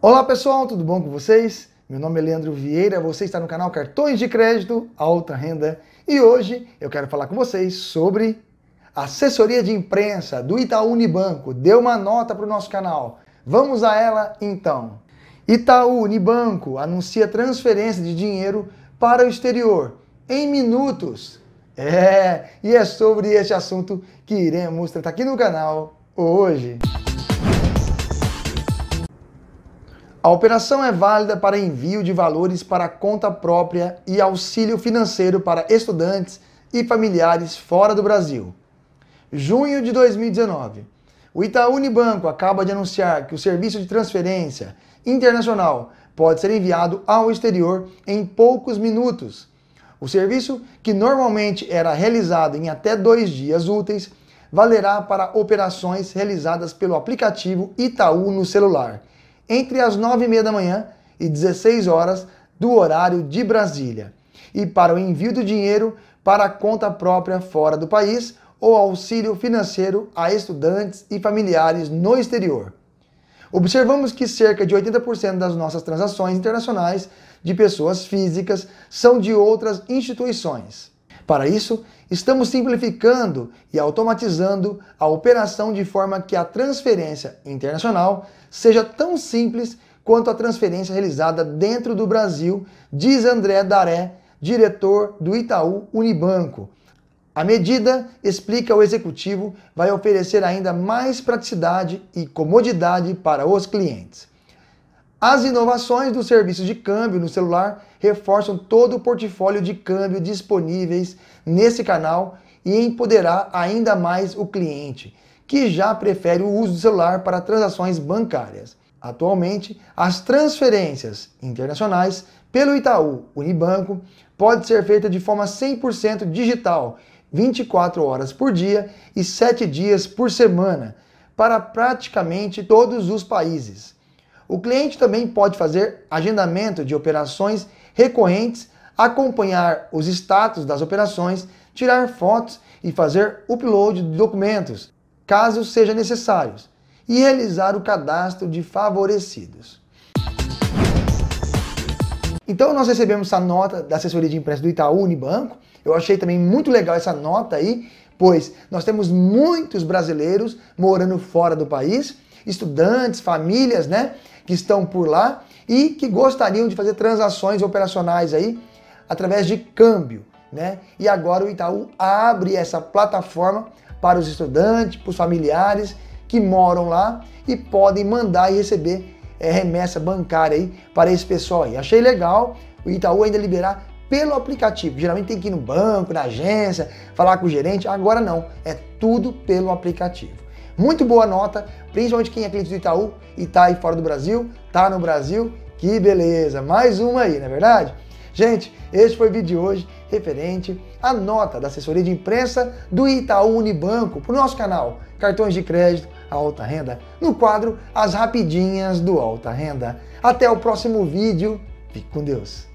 Olá pessoal, tudo bom com vocês? Meu nome é Leandro Vieira, você está no canal Cartões de Crédito Alta Renda e hoje eu quero falar com vocês sobre assessoria de imprensa do Itaú Unibanco. Deu uma nota para o nosso canal. Vamos a ela então. Itaú Unibanco anuncia transferência de dinheiro para o exterior em minutos. É, e é sobre este assunto que iremos tratar aqui no canal hoje. Música A operação é válida para envio de valores para conta própria e auxílio financeiro para estudantes e familiares fora do Brasil. Junho de 2019. O Itaú Unibanco acaba de anunciar que o serviço de transferência internacional pode ser enviado ao exterior em poucos minutos. O serviço, que normalmente era realizado em até dois dias úteis, valerá para operações realizadas pelo aplicativo Itaú no celular entre as 9 e meia da manhã e 16 horas do horário de Brasília, e para o envio do dinheiro para conta própria fora do país ou auxílio financeiro a estudantes e familiares no exterior. Observamos que cerca de 80% das nossas transações internacionais de pessoas físicas são de outras instituições. Para isso, estamos simplificando e automatizando a operação de forma que a transferência internacional seja tão simples quanto a transferência realizada dentro do Brasil, diz André Daré, diretor do Itaú Unibanco. A medida, explica o executivo, vai oferecer ainda mais praticidade e comodidade para os clientes. As inovações dos serviços de câmbio no celular reforçam todo o portfólio de câmbio disponíveis nesse canal e empoderar ainda mais o cliente, que já prefere o uso do celular para transações bancárias. Atualmente, as transferências internacionais pelo Itaú Unibanco pode ser feita de forma 100% digital, 24 horas por dia e 7 dias por semana, para praticamente todos os países. O cliente também pode fazer agendamento de operações recorrentes, acompanhar os status das operações, tirar fotos e fazer upload de documentos, caso seja necessário, e realizar o cadastro de favorecidos. Então nós recebemos essa nota da assessoria de imprensa do Itaú Unibanco. Eu achei também muito legal essa nota aí, pois nós temos muitos brasileiros morando fora do país, estudantes, famílias, né? que estão por lá e que gostariam de fazer transações operacionais aí através de câmbio, né? E agora o Itaú abre essa plataforma para os estudantes, para os familiares que moram lá e podem mandar e receber é, remessa bancária aí para esse pessoal aí. Achei legal o Itaú ainda liberar pelo aplicativo. Geralmente tem que ir no banco, na agência, falar com o gerente. Agora não, é tudo pelo aplicativo muito boa nota, principalmente quem é cliente do Itaú e tá aí fora do Brasil, tá no Brasil, que beleza! Mais uma aí, não é verdade? Gente, este foi o vídeo de hoje referente à nota da assessoria de imprensa do Itaú Unibanco para o nosso canal Cartões de Crédito à Alta Renda, no quadro As Rapidinhas do Alta Renda. Até o próximo vídeo, fique com Deus!